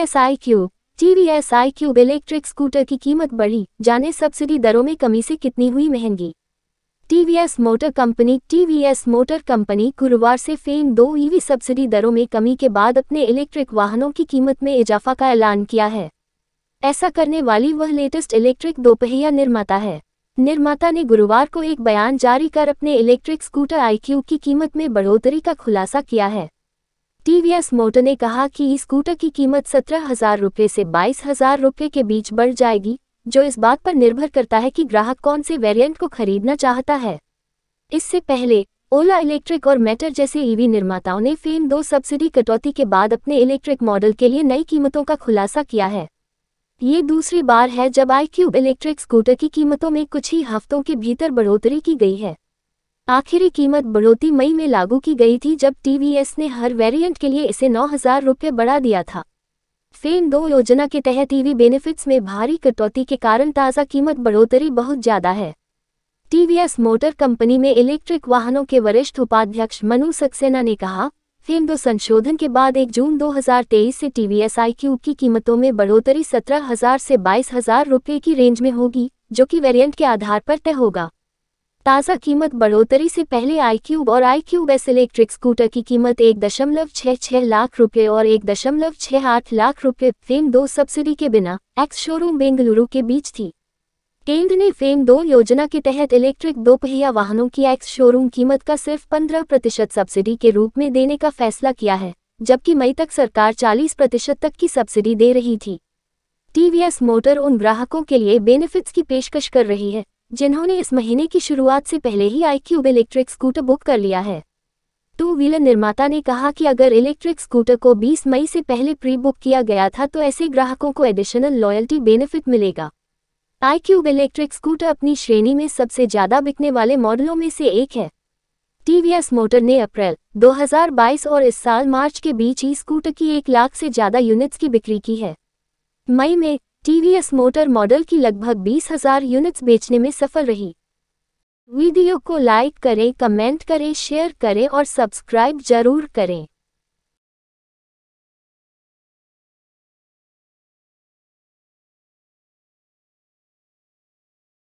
S iQube S iQube electric scooter की कीमत बढ़ी जाने सब्सिडी दरों में कमी से कितनी हुई महंगी TVS motor company TVS motor company गुरुवार से फेम दो ईवी e सब्सिडी दरों में कमी के बाद अपने इलेक्ट्रिक वाहनों की कीमत में इजाफा का ऐलान किया है ऐसा करने वाली वह लेटेस्ट इलेक्ट्रिक दोपहिया निर्माता है निर्माता ने गुरुवार को एक बयान जारी कर अपने इलेक्ट्रिक स्कूटर आईक्यू की कीमत में बढ़ोतरी का खुलासा किया है टीवीएस मोटर ने कहा कि स्कूटर की कीमत सत्रह हजार रुपये से बाईस हजार रुपये के बीच बढ़ जाएगी जो इस बात पर निर्भर करता है कि ग्राहक कौन से वेरिएंट को खरीदना चाहता है इससे पहले ओला इलेक्ट्रिक और मेटर जैसे ईवी e निर्माताओं ने फेम दो सब्सिडी कटौती के बाद अपने इलेक्ट्रिक मॉडल के लिए नई कीमतों का खुलासा किया है ये दूसरी बार है जब आई क्यूब इलेक्ट्रिक स्कूटर की कीमतों में कुछ ही हफ्तों के भीतर बढ़ोतरी की गई है आखिरी कीमत बढ़ोती मई में लागू की गई थी जब टीवीएस ने हर वेरिएंट के लिए इसे नौ हजार रुपये बढ़ा दिया था फेम दो योजना के तहत टीवी बेनिफिट्स में भारी कटौती के कारण ताज़ा कीमत बढ़ोतरी बहुत ज़्यादा है टीवीएस मोटर कंपनी में इलेक्ट्रिक वाहनों के वरिष्ठ उपाध्यक्ष मनु सक्सेना ने कहा फेम दो संशोधन के बाद 1 जून 2023 से टीवीएस आई क्यूब की कीमतों में बढ़ोतरी हज़ार से बाईस रुपये की रेंज में होगी जो कि वेरियंट के आधार पर तय होगा ताज़ा कीमत बढ़ोतरी से पहले आई क्यूब और iQube S electric scooter की कीमत एक दशमलव छः छः लाख रुपए और एक दशमलव छः आठ लाख रुपए फेम दो सब्सिडी के बिना एक्स शोरूम बेंगलुरु के बीच थी केंद्र ने फेम दो योजना के तहत इलेक्ट्रिक दोपहिया वाहनों की एक्स शोरूम कीमत का सिर्फ पंद्रह प्रतिशत सब्सिडी के रूप में देने का फैसला किया है जबकि मई तक सरकार चालीस प्रतिशत तक की सब्सिडी दे रही थी टीवीएस मोटर उन ग्राहकों के लिए बेनिफिट्स की पेशकश कर रही है जिन्होंने इस महीने की शुरुआत से पहले ही iQube electric scooter book कर लिया है टू व्हीलर निर्माता ने कहा कि अगर इलेक्ट्रिक स्कूटर को 20 मई से पहले प्री बुक किया गया था तो ऐसे ग्राहकों को एडिशनल लॉयल्टी बेनिफिट मिलेगा आई क्यूब इलेक्ट्रिक स्कूटर अपनी श्रेणी में सबसे ज़्यादा बिकने वाले मॉडलों में से एक है टीवीएस मोटर ने अप्रैल 2022 और इस साल मार्च के बीच ही स्कूटर की एक लाख से ज़्यादा यूनिट्स की बिक्री की है मई में टीवीएस मोटर मॉडल की लगभग बीस हजार यूनिट्स बेचने में सफल रही वीडियो को लाइक करें कमेंट करें शेयर करें और सब्सक्राइब जरूर करें